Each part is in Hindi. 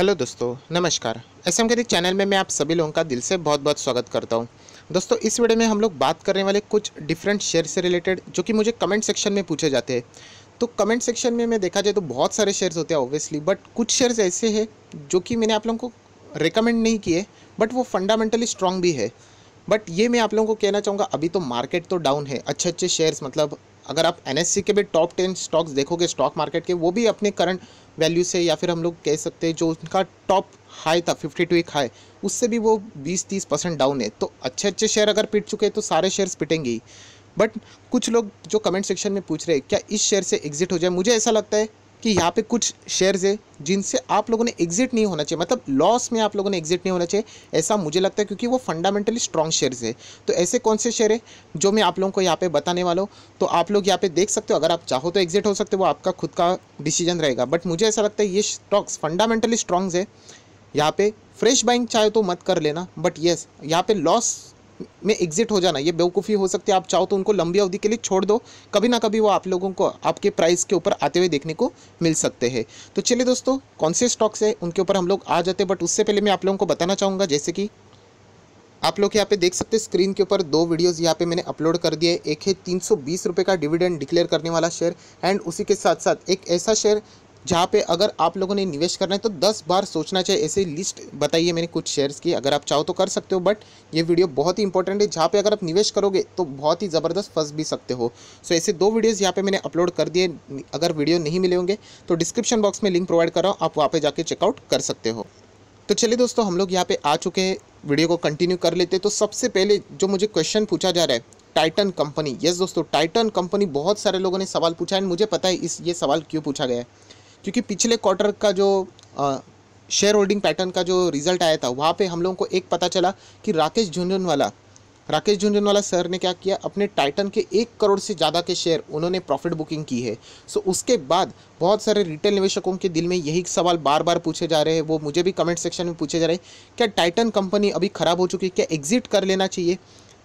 हेलो दोस्तों नमस्कार एस एम करिक चैनल में मैं आप सभी लोगों का दिल से बहुत बहुत स्वागत करता हूं दोस्तों इस वीडियो में हम लोग बात करने वाले कुछ डिफरेंट शेयर से रिलेटेड जो कि मुझे कमेंट सेक्शन में पूछे जाते हैं तो कमेंट सेक्शन में मैं देखा जाए तो बहुत सारे शेयर्स होते हैं ऑब्वियसली बट कुछ शेयर्स ऐसे हैं जो कि मैंने आप लोगों को रिकमेंड नहीं किए बट वो फंडामेंटली स्ट्रांग भी है बट ये मैं आप लोगों को कहना चाहूँगा अभी तो मार्केट तो डाउन है अच्छे अच्छे शेयर्स मतलब अगर आप एन के भी टॉप टेन स्टॉक्स देखोगे स्टॉक मार्केट के वो भी अपने करंट वैल्यू से या फिर हम लोग कह सकते हैं जो उनका टॉप हाई था फिफ्टी टू एक हाई उससे भी वो बीस तीस परसेंट डाउन है तो अच्छे अच्छे शेयर अगर पिट चुके हैं तो सारे शेयर्स पिटेंगे ही बट कुछ लोग जो कमेंट सेक्शन में पूछ रहे हैं क्या इस शेयर से एग्जिट हो जाए मुझे ऐसा लगता है कि यहाँ पे कुछ शेयर्स है जिनसे आप लोगों ने एग्जिट नहीं होना चाहिए मतलब लॉस में आप लोगों ने एग्जिट नहीं होना चाहिए ऐसा मुझे लगता है क्योंकि वो फंडामेंटली स्ट्रॉन्ग शेयर्स है तो ऐसे कौन से शेयर है जो मैं आप लोगों को यहाँ पे बताने वाला हूँ तो आप लोग यहाँ पे देख सकते हो अगर आप चाहो तो एग्जिट हो सकते हो वो आपका खुद का डिसीजन रहेगा बट मुझे ऐसा लगता है ये स्टॉक्स फंडामेंटली स्ट्रॉन्ग्स है यहाँ पे फ्रेश बाइंग चाहे तो मत कर लेना बट येस यहाँ पे लॉस में एग्जिट हो जाना ये बेवकूफ़ी हो सकती है आप चाहो तो उनको लंबी अवधि के लिए छोड़ दो कभी ना कभी वो आप लोगों को आपके प्राइस के ऊपर आते हुए देखने को मिल सकते हैं तो चलिए दोस्तों कौन से स्टॉक्स है उनके ऊपर हम लोग आ जाते हैं बट उससे पहले मैं आप लोगों को बताना चाहूँगा जैसे कि आप लोग यहाँ पे देख सकते हैं स्क्रीन के ऊपर दो वीडियोस यहाँ पे मैंने अपलोड कर दिए एक है तीन सौ का डिविडेंड डिक्लेयर करने वाला शेयर एंड उसी के साथ साथ एक ऐसा शेयर जहाँ पे अगर आप लोगों ने निवेश करना है तो 10 बार सोचना चाहिए ऐसे लिस्ट बताइए मैंने कुछ शेयर्स की अगर आप चाहो तो कर सकते हो बट ये वीडियो बहुत ही इंपॉर्टेंट है जहाँ पे अगर आप निवेश करोगे तो बहुत ही ज़बरदस्त फंस भी सकते हो सो ऐसे दो वीडियोज़ यहाँ पर मैंने अपलोड कर दिए अगर वीडियो नहीं मिले होंगे तो डिस्क्रिप्शन बॉक्स में लिंक प्रोवाइड कर रहा हूँ आप वहाँ पर जाकर चेकआउट कर सकते हो तो चलिए दोस्तों हम लोग यहाँ पर आ चुके हैं वीडियो को कंटिन्यू कर लेते हैं तो सबसे पहले जो मुझे क्वेश्चन पूछा जा रहा है टाइटन कंपनी यस दोस्तों टाइटन कंपनी बहुत सारे लोगों ने सवाल पूछा है मुझे पता है इस ये सवाल क्यों पूछा गया है क्योंकि पिछले क्वार्टर का जो शेयर होल्डिंग पैटर्न का जो रिजल्ट आया था वहाँ पे हम लोगों को एक पता चला कि राकेश झुंझुनवाला राकेश झुंझुनवाला सर ने क्या किया अपने टाइटन के एक करोड़ से ज़्यादा के शेयर उन्होंने प्रॉफिट बुकिंग की है सो उसके बाद बहुत सारे रिटेल निवेशकों के दिल में यही सवाल बार बार पूछे जा रहे हैं वो मुझे भी कमेंट सेक्शन में पूछे जा रहे हैं क्या टाइटन कंपनी अभी ख़राब हो चुकी है क्या एग्जिट कर लेना चाहिए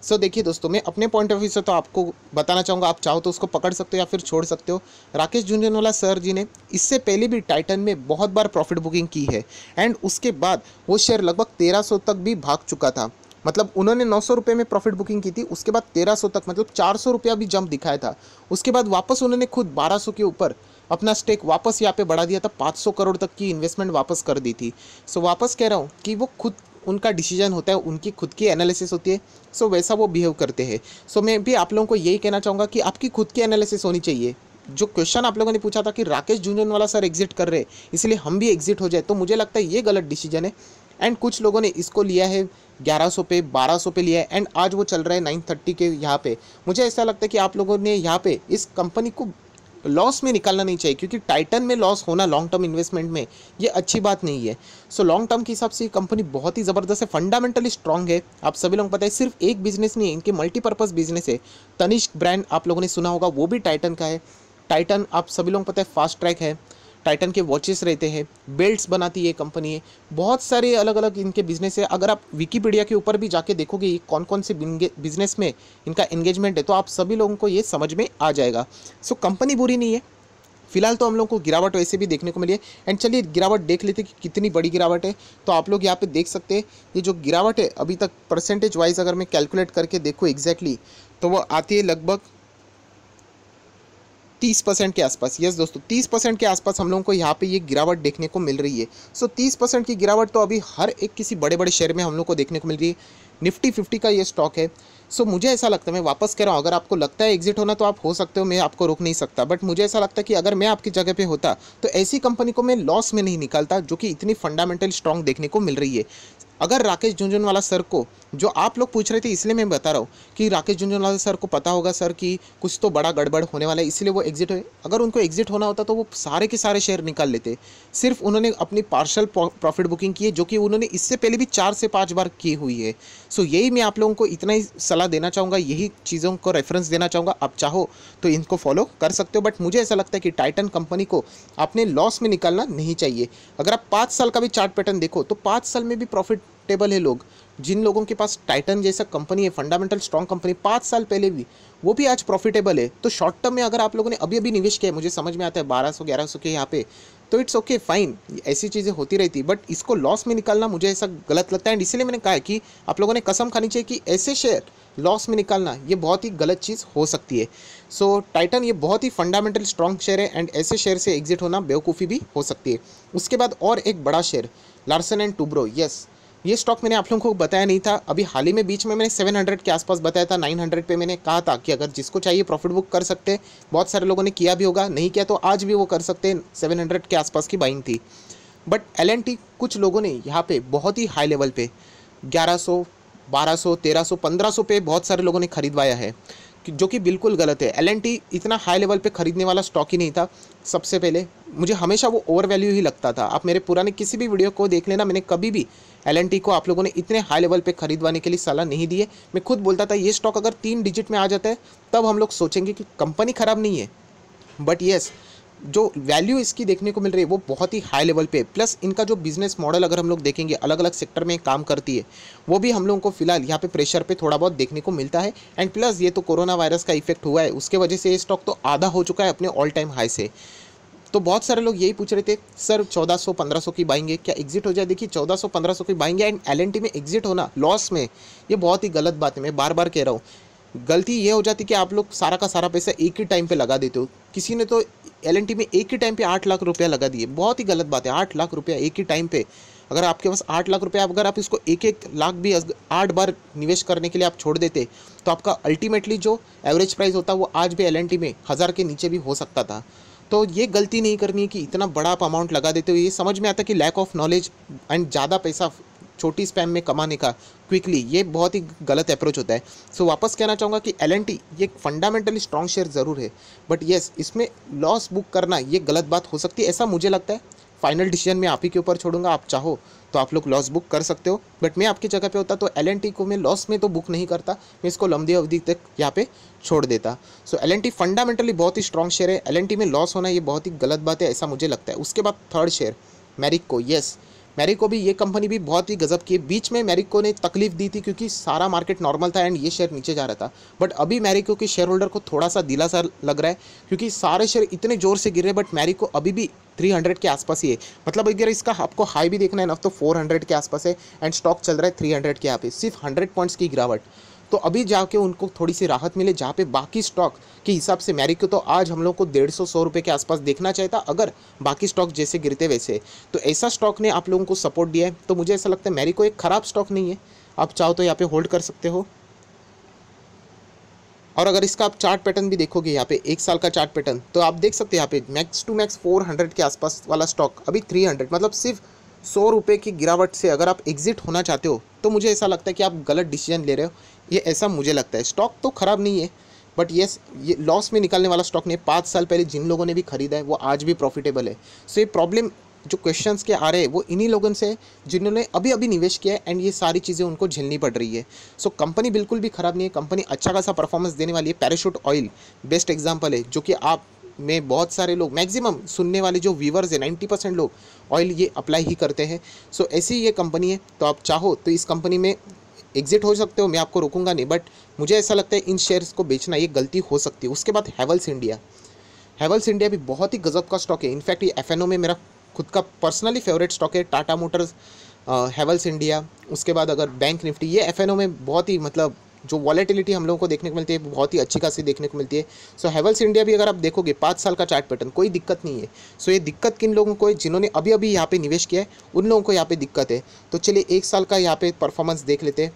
सो so, देखिए दोस्तों मैं अपने पॉइंट ऑफ व्यू से तो आपको बताना चाहूँगा आप चाहो तो उसको पकड़ सकते हो या फिर छोड़ सकते हो राकेश झुंझुनवाला सर जी ने इससे पहले भी टाइटन में बहुत बार प्रॉफिट बुकिंग की है एंड उसके बाद वो शेयर लगभग तेरह तक भी भाग चुका था मतलब उन्होंने नौ सौ रुपये में प्रॉफिट बुकिंग की थी उसके बाद तेरह सौ तक मतलब चार सौ रुपया भी जंप दिखाया था उसके बाद वापस उन्होंने खुद बारह सौ के ऊपर अपना स्टेक वापस यहाँ पे बढ़ा दिया था 500 करोड़ तक की इन्वेस्टमेंट वापस कर दी थी सो वापस कह रहा हूँ कि वो खुद उनका डिसीजन होता है उनकी खुद की एनालिसिस होती है सो so वैसा वो बिहेव करते हैं सो so मैं भी आप लोगों को यही कहना चाहूँगा कि आपकी खुद की एनालिसिस होनी चाहिए जो क्वेश्चन आप लोगों ने पूछा था कि राकेश झुंझुनवाला सर एग्जिट कर रहे इसलिए हम भी एग्जिट हो जाए तो मुझे लगता है ये गलत डिसीजन है एंड कुछ लोगों ने इसको लिया है 1100 पे 1200 पे लिया है एंड आज वो चल रहा है 930 के यहाँ पे मुझे ऐसा लगता है कि आप लोगों ने यहाँ पे इस कंपनी को लॉस में निकालना नहीं चाहिए क्योंकि टाइटन में लॉस होना लॉन्ग टर्म इन्वेस्टमेंट में ये अच्छी बात नहीं है सो लॉन्ग टर्म के हिसाब से ये कंपनी बहुत ही ज़बरदस्त है फंडामेंटली स्ट्रॉन्ग है आप सभी लोग पता है सिर्फ एक बिजनेस नहीं है इनके मल्टीपर्पज़ बिजनेस है तनिष्क ब्रांड आप लोगों ने सुना होगा वो भी टाइटन का है टाइटन आप सभी लोग पता है फास्ट ट्रैक है टाइटन के वॉचेस रहते हैं बेल्ट्स बनाती है कंपनी है बहुत सारे अलग अलग इनके बिजनेस है अगर आप विकीपीडिया के ऊपर भी जाके देखोगे कौन कौन से बिजनेस में इनका एंगेजमेंट है तो आप सभी लोगों को ये समझ में आ जाएगा सो कंपनी बुरी नहीं है फिलहाल तो हम लोग को गिरावट वैसे भी देखने को मिली है एंड चलिए गिरावट देख लेते कि कितनी बड़ी गिरावट है तो आप लोग यहाँ पे देख सकते हैं ये जो गिरावट है अभी तक परसेंटेज वाइज अगर मैं कैलकुलेट करके देखूँ एग्जैक्टली तो वो आती है लगभग तीस परसेंट के आसपास यस दोस्तों तीस परसेंट के आसपास हम लोगों को यहाँ पे ये गिरावट देखने को मिल रही है सो तीस परसेंट की गिरावट तो अभी हर एक किसी बड़े बड़े शेयर में हम लोग को देखने को मिल रही है निफ्टी फिफ्टी का ये स्टॉक है सो मुझे ऐसा लगता है मैं वापस कह रहा हूँ अगर आपको लगता है एग्जिट होना तो आप हो सकते हो मैं आपको रोक नहीं सकता बट मुझे ऐसा लगता है कि अगर मैं आपकी जगह पे होता तो ऐसी कंपनी को मैं लॉस में नहीं निकालता जो कि इतनी फंडामेंटल स्ट्रांग देखने को मिल रही है अगर राकेश झुंझुनवाला सर को जो आप लोग पूछ रहे थे इसलिए मैं बता रहा हूँ कि राकेश झुंझुनवाला सर को पता होगा सर कि कुछ तो बड़ा गड़बड़ होने वाला है इसलिए वो एग्जिट हुए अगर उनको एग्जिट होना होता तो वो सारे के सारे शेयर निकाल लेते सिर्फ उन्होंने अपनी पार्शल प्रॉफिट बुकिंग की है जो कि उन्होंने इससे पहले भी चार से पाँच बार की हुई है सो यही मैं आप लोगों को इतना ही सलाह देना चाहूँगा यही चीज़ों को रेफरेंस देना चाहूँगा आप चाहो तो इनको फॉलो कर सकते हो बट मुझे ऐसा लगता है कि टाइटन कंपनी को आपने लॉस में निकालना नहीं चाहिए अगर आप पाँच साल का भी चार्ट पैटर्न देखो तो पाँच साल में भी प्रॉफिटेबल है लोग जिन लोगों के पास टाइटन जैसा कंपनी है फंडामेंटल स्ट्रॉन्ग कंपनी पाँच साल पहले भी वो भी आज प्रॉफिटेबल है तो शॉर्ट टर्म में अगर आप लोगों ने अभी अभी निवेश किया है मुझे समझ में आता है बारह सौ ग्यारह सौ के यहाँ पे तो इट्स ओके फाइन ऐसी चीज़ें होती रहती बट इसको लॉस में निकालना मुझे ऐसा गलत लगता है एंड इसीलिए मैंने कहा है कि आप लोगों ने कसम खानी चाहिए कि ऐसे शेयर लॉस में निकालना ये बहुत ही गलत चीज़ हो सकती है सो so, टाइटन ये बहुत ही फंडामेंटल स्ट्रॉन्ग शेयर है एंड ऐसे शेयर से एग्जिट होना बेवकूफ़ी भी हो सकती है उसके बाद और एक बड़ा share Larsen and Toubro yes ये स्टॉक मैंने आप लोगों को बताया नहीं था अभी हाल ही में बीच में मैंने 700 के आसपास बताया था 900 पे मैंने कहा था कि अगर जिसको चाहिए प्रॉफिट बुक कर सकते हैं बहुत सारे लोगों ने किया भी होगा नहीं किया तो आज भी वो कर सकते हैं सेवन के आसपास की बाइंग थी बट एल कुछ लोगों ने यहाँ पर बहुत ही हाई लेवल पर ग्यारह सौ बारह सौ तेरह सौ पंद्रह सौ पे बहुत सारे लोगों ने खरीदवाया है जो कि बिल्कुल गलत है एल इतना हाई लेवल पे खरीदने वाला स्टॉक ही नहीं था सबसे पहले मुझे हमेशा वो ओवर वैल्यू ही लगता था आप मेरे पुराने किसी भी वीडियो को देख लेना मैंने कभी भी एल को आप लोगों ने इतने हाई लेवल पे खरीदवाने के लिए सलाह नहीं दी है मैं खुद बोलता था ये स्टॉक अगर तीन डिजिट में आ जाता है तब हम लोग सोचेंगे कि कंपनी ख़राब नहीं है बट येस yes, जो वैल्यू इसकी देखने को मिल रही है वो बहुत ही हाई लेवल पे प्लस इनका जो बिजनेस मॉडल अगर हम लोग देखेंगे अलग अलग सेक्टर में काम करती है वो भी हम लोगों को फिलहाल यहाँ पे प्रेशर पे थोड़ा बहुत देखने को मिलता है एंड प्लस ये तो कोरोना वायरस का इफेक्ट हुआ है उसके वजह से ये स्टॉक तो आधा हो चुका है अपने ऑल टाइम हाई से तो बहुत सारे लोग यही पूछ रहे थे सर 1400 1500 की बाएंगे क्या एग्जिट हो जाए देखिए 1400 1500 की बाएंगे एंड एल में एग्जिट होना लॉस में ये बहुत ही गलत बात है मैं बार बार कह रहा हूँ गलती ये हो जाती कि आप लोग सारा का सारा पैसा एक ही टाइम पे लगा देते हो किसी ने तो एल में एक ही टाइम पे आठ लाख रुपया लगा दिए बहुत ही गलत बात है आठ लाख रुपया एक ही टाइम पे अगर आपके पास आठ लाख रुपया अगर आप इसको एक एक लाख भी आठ बार निवेश करने के लिए आप छोड़ देते तो आपका अल्टीमेटली जो एवरेज प्राइस होता वो आज भी एल में हज़ार के नीचे भी हो सकता था तो ये गलती नहीं करनी है कि इतना बड़ा आप अमाउंट लगा देते हो ये समझ में आता कि लैक ऑफ नॉलेज एंड ज़्यादा पैसा छोटी स्पैम में कमाने का क्विकली ये बहुत ही गलत अप्रोच होता है सो so, वापस कहना चाहूँगा कि एल ये फंडामेंटली स्ट्रॉन्ग शेयर ज़रूर है बट येस इसमें लॉस बुक करना ये गलत बात हो सकती है ऐसा मुझे लगता है फाइनल डिसीजन मैं आप ही के ऊपर छोड़ूंगा आप चाहो तो आप लोग लॉस बुक कर सकते हो बट मैं आपकी जगह पे होता तो एल को मैं लॉस में तो बुक नहीं करता मैं इसको लंबी अवधि तक यहाँ पे छोड़ देता सो एल फंडामेंटली बहुत ही स्ट्रॉन्ग शेयर है एल में लॉस होना ये बहुत ही गलत बात है ऐसा मुझे लगता है उसके बाद थर्ड शेयर मैरिक को येस yes, मैरिक को भी ये कंपनी भी बहुत ही गजब की है बीच में मैरिक को ने तकलीफ दी थी क्योंकि सारा मार्केट नॉर्मल था एंड ये शेयर नीचे जा रहा था बट अभी मैरिको के शेयर होल्डर को थोड़ा सा दिलासा लग रहा है क्योंकि सारे शेयर इतने जोर से गिर रहे बट मैरिको अभी भी 300 के आसपास ही है मतलब अगर इसका आपको हाई भी देखना है ना तो 400 के आसपास है एंड स्टॉक चल रहा है 300 के यहाँ पे सिर्फ 100 पॉइंट्स की गिरावट तो अभी जाके उनको थोड़ी सी राहत मिले जहाँ पे बाकी स्टॉक के हिसाब से मैरिक तो आज हम लोग को डेढ़ सौ सौ रुपये के आसपास देखना चाहिए था अगर बाकी स्टॉक जैसे गिरते वैसे तो ऐसा स्टॉक ने आप लोगों को सपोर्ट दिया है तो मुझे ऐसा लगता है मैरिको एक ख़राब स्टॉक नहीं है आप चाहो तो यहाँ पर होल्ड कर सकते हो और अगर इसका आप चार्ट पैटर्न भी देखोगे यहाँ पे एक साल का चार्ट पैटर्न तो आप देख सकते हैं यहाँ पे मैक्स टू मैक्स 400 के आसपास वाला स्टॉक अभी 300 मतलब सिर्फ सौ रुपये की गिरावट से अगर आप एग्जिट होना चाहते हो तो मुझे ऐसा लगता है कि आप गलत डिसीजन ले रहे हो ये ऐसा मुझे लगता है स्टॉक तो ख़राब नहीं है बट येस ये लॉस में निकालने वाला स्टॉक नहीं पाँच साल पहले जिन लोगों ने भी खरीदा है वो आज भी प्रॉफिटेबल है सो ये प्रॉब्लम जो क्वेश्चंस के आ रहे हैं वो इन्हीं लोगों से जिन्होंने अभी अभी निवेश किया है एंड ये सारी चीज़ें उनको झेलनी पड़ रही है सो so, कंपनी बिल्कुल भी ख़राब नहीं है कंपनी अच्छा खासा परफॉर्मेंस देने वाली है पैराशूट ऑयल बेस्ट एग्जाम्पल है जो कि आप में बहुत सारे लोग मैक्सिमम सुनने वाले जो व्यूवर्स हैं नाइन्टी परसेंट लोग ऑयल ये अप्लाई ही करते हैं सो so, ऐसी ये कंपनी है तो आप चाहो तो इस कंपनी में एग्जिट हो सकते हो मैं आपको रोकूंगा नहीं बट मुझे ऐसा लगता है इन शेयर्स को बेचना ये गलती हो सकती है उसके बाद हैवल्स इंडिया हैवल्स इंडिया भी बहुत ही गजब का स्टॉक है इनफैक्ट ये एफ में मेरा खुद का पर्सनली फेवरेट स्टॉक है टाटा मोटर्स हैवल्स इंडिया उसके बाद अगर बैंक निफ्टी ये एफ में बहुत ही मतलब जो वॉलेटिलिटी हम लोगों को देखने को मिलती है बहुत ही अच्छी खासी देखने को मिलती है सो हैवल्स इंडिया भी अगर आप देखोगे पाँच साल का चार्ट पैटर्न कोई दिक्कत नहीं है सो so, ये दिक्कत किन लोगों को है जिन्होंने अभी अभी यहाँ पे निवेश किया है उन लोगों को यहाँ पे दिक्कत है तो चलिए एक साल का यहाँ पे परफॉर्मेंस देख लेते हैं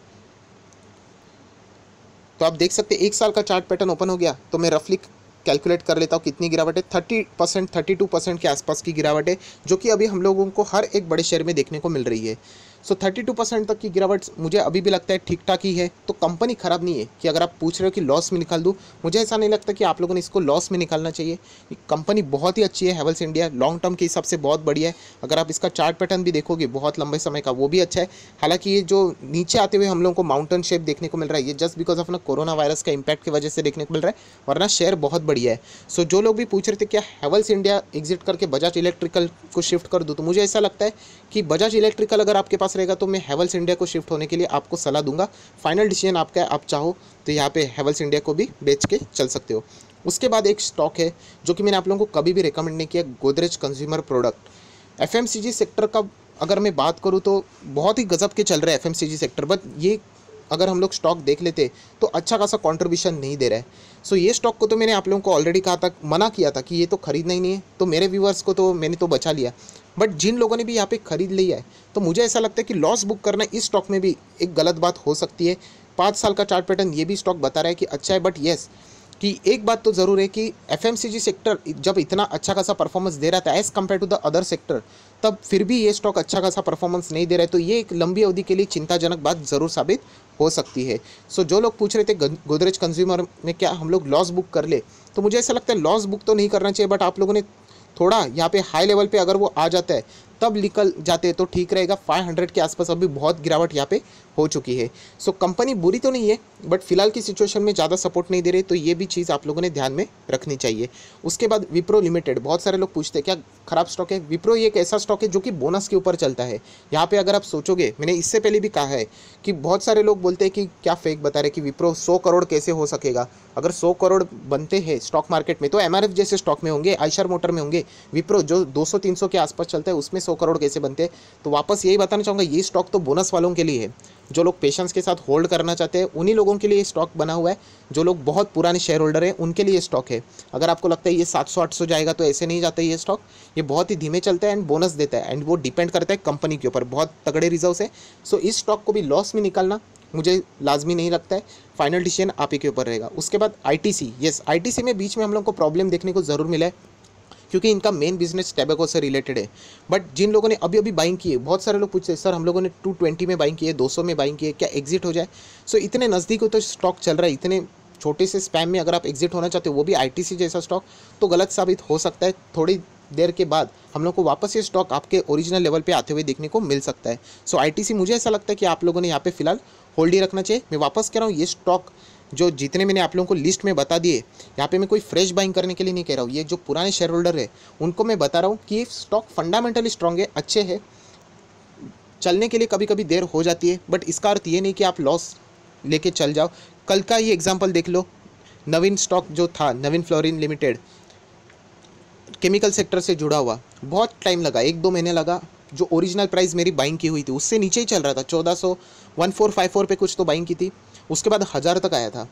तो आप देख सकते हैं एक साल का चार्ट पैटर्न ओपन हो गया तो मैं रफली कैलकुलेट कर लेता हूँ कितनी गिरावट है thirty percent thirty two percent के आसपास की गिरावट है जो कि अभी हम लोगों को हर एक बड़े शेयर में देखने को मिल रही है सो थर्टी टू परसेंट तक की गिरावट मुझे अभी भी लगता है ठीक ठाक ही है तो कंपनी ख़राब नहीं है कि अगर आप पूछ रहे हो कि लॉस में निकाल दूँ मुझे ऐसा नहीं लगता कि आप लोगों ने इसको लॉस में निकालना चाहिए कंपनी बहुत ही अच्छी है हेवल्स इंडिया लॉन्ग टर्म के हिसाब से बहुत बढ़िया है अगर आप इसका चार्ट पैटर्न भी देखोगे बहुत लंबे समय का वो भी अच्छा है हालांकि ये जो नीचे आते हुए हम लोगों को माउंटेन शेप देखने को मिल रहा है ये जस्ट बिकॉज ऑफ ना कोरोना वायरस का इंपैक्ट की वजह से देखने को मिल रहा है वरना शेयर बहुत बढ़िया है सो जो लोग भी पूछ रहे थे क्या हेवल्स इंडिया एग्जिट करके बजाज इलेक्ट्रिकल को शिफ्ट कर दूँ तो मुझे ऐसा लगता है कि बजाज इलेक्ट्रिकल अगर आपके पास पास रहेगा तो मैं हेवल्स इंडिया को शिफ्ट होने के लिए आपको सलाह दूंगा फाइनल डिसीजन आपका है आप चाहो तो यहाँ पे हेवल्स इंडिया को भी बेच के चल सकते हो उसके बाद एक स्टॉक है जो कि मैंने आप लोगों को कभी भी रिकमेंड नहीं किया Godrej consumer product F sector का अगर मैं बात करूँ तो बहुत ही गजब के चल रहे है एफ सेक्टर बट ये अगर हम लोग स्टॉक देख लेते तो अच्छा खासा कॉन्ट्रीब्यूशन नहीं दे रहा है सो so, ये स्टॉक को तो मैंने आप लोगों को ऑलरेडी कहा था मना किया था कि ये तो खरीदना ही नहीं है तो मेरे व्यूवर्स को तो मैंने तो बचा लिया बट जिन लोगों ने भी यहाँ पे खरीद लिया है तो मुझे ऐसा लगता है कि लॉस बुक करना इस स्टॉक में भी एक गलत बात हो सकती है पाँच साल का चार्ट पैटर्न ये भी स्टॉक बता रहा है कि अच्छा है बट येस कि एक बात तो ज़रूर है कि एफ सेक्टर जब इतना अच्छा खासा परफॉर्मेंस दे रहा था as compare to the other sector तब फिर भी ये स्टॉक अच्छा खासा परफॉर्मेंस नहीं दे रहा है तो ये एक लंबी अवधि के लिए चिंताजनक बात ज़रूर साबित हो सकती है सो so, जो लोग पूछ रहे थे गोदरेज कंज्यूमर में क्या हम लोग लॉस बुक कर ले तो मुझे ऐसा लगता है लॉस बुक तो नहीं करना चाहिए बट आप लोगों ने थोड़ा यहाँ पे हाई लेवल पे अगर वो आ जाता है तब निकल जाते तो ठीक रहेगा 500 के आसपास अभी बहुत गिरावट यहाँ पे हो चुकी है सो कंपनी बुरी तो नहीं है बट फिलहाल की सिचुएशन में ज़्यादा सपोर्ट नहीं दे रही तो ये भी चीज़ आप लोगों ने ध्यान में रखनी चाहिए उसके बाद विप्रो लिमिटेड बहुत सारे लोग पूछते हैं क्या खराब स्टॉक है विप्रो एक ऐसा स्टॉक है जो कि बोनस के ऊपर चलता है यहाँ पे अगर आप सोचोगे मैंने इससे पहले भी कहा है कि बहुत सारे लोग बोलते हैं कि क्या फेक बता रहे कि विप्रो सौ करोड़ कैसे हो सकेगा अगर सौ करोड़ बनते हैं स्टॉक मार्केट में तो एम जैसे स्टॉक में होंगे आयशर मोटर में होंगे विप्रो जो दो सौ के आसपास चलता है उसमें सौ करोड़ कैसे बनते हैं तो वापस यही बताना चाहूँगा ये स्टॉक तो बोनस वालों के लिए है जो लोग पेशेंस के साथ होल्ड करना चाहते हैं उन्हीं लोगों के लिए स्टॉक बना हुआ है जो लोग बहुत पुराने शेयर होल्डर हैं उनके लिए स्टॉक है अगर आपको लगता है ये सात सौ आठ सौ जाएगा तो ऐसे नहीं जाता ये स्टॉक ये बहुत ही धीमे चलता है एंड बोनस देता है एंड वो डिपेंड करता है कंपनी के ऊपर बहुत तगड़े रिजर्व है सो इस स्टॉक को भी लॉस में निकालना मुझे लाजमी नहीं लगता है फाइनल डिसीजन आप ही के ऊपर रहेगा उसके बाद आई यस सी में बीच में हम लोग को प्रॉब्लम देखने को ज़रूर मिला है क्योंकि इनका मेन बिजनेस टैबेको से रिलेटेड है बट जिन लोगों ने अभी अभी बाइंग की है बहुत सारे लोग पूछते हैं सर हम लोगों ने टू ट्वेंटी में बाइंग की है दो सौ में बाइंग की है क्या एग्जिट हो जाए सो so, इतने नज़दीक हो तो स्टॉक चल रहा है इतने छोटे से स्पैम में अगर आप एग्जिट होना चाहते हो वो भी आई जैसा स्टॉक तो गलत साबित हो सकता है थोड़ी देर के बाद हम लोग को वापस ये स्टॉक आपके ओरिजिनल लेवल पे आते हुए देखने को मिल सकता है सो so, आईटीसी मुझे ऐसा लगता है कि आप लोगों ने यहाँ पे फिलहाल होल्ड ही रखना चाहिए मैं वापस कह रहा हूँ ये स्टॉक जो जितने मैंने आप लोगों को लिस्ट में बता दिए यहाँ पे मैं कोई फ्रेश बाइंग करने के लिए नहीं कह रहा हूँ ये जो पुराने शेयर होल्डर है उनको मैं बता रहा हूँ कि ये स्टॉक फंडामेंटली स्ट्रॉन्ग है अच्छे है चलने के लिए कभी कभी देर हो जाती है बट इसका अर्थ ये नहीं कि आप लॉस लेके चल जाओ कल का ये एग्जाम्पल देख लो नवीन स्टॉक जो था Navin Fluorine limited chemical sector से जुड़ा हुआ बहुत टाइम लगा एक दो महीने लगा जो ओरिजिनल प्राइस मेरी बाइंग की हुई थी उससे नीचे ही चल रहा था चौदह सौ वन फोर फाइव फोर पर कुछ तो बाइंग की थी उसके बाद हज़ार तक आया था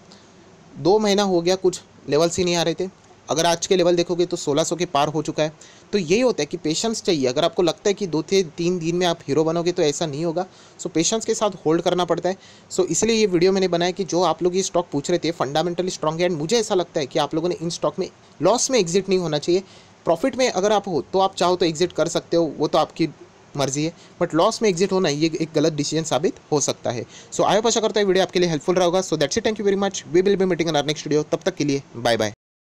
दो महीना हो गया कुछ लेवल्स ही नहीं आ रहे थे अगर आज के लेवल देखोगे तो 1600 के पार हो चुका है तो यही होता है कि पेशेंस चाहिए अगर आपको लगता है कि दो थे तीन दिन में आप हीरो बनोगे तो ऐसा नहीं होगा सो पेशेंस के साथ होल्ड करना पड़ता है सो इसलिए ये वीडियो मैंने बनाया कि जो आप लोग ये स्टॉक पूछ रहे थे फंडामेंटली स्ट्रॉन्ग है एंड मुझे ऐसा लगता है कि आप लोगों ने इन स्टॉक में लॉस में एग्जिट नहीं होना चाहिए प्रॉफिट में अगर आप हो तो आप चाहो तो एग्जिट कर सकते हो वो तो आपकी मर्जी है बट लॉस में एग्जिट होना ये एक गलत डिसीजन साबित हो सकता है सो आई आशा करता है वीडियो आपके लिए हेल्पफुल रहा होगा so that's it thank you very much we will be meeting in our next video तब तक के लिए बाय बाय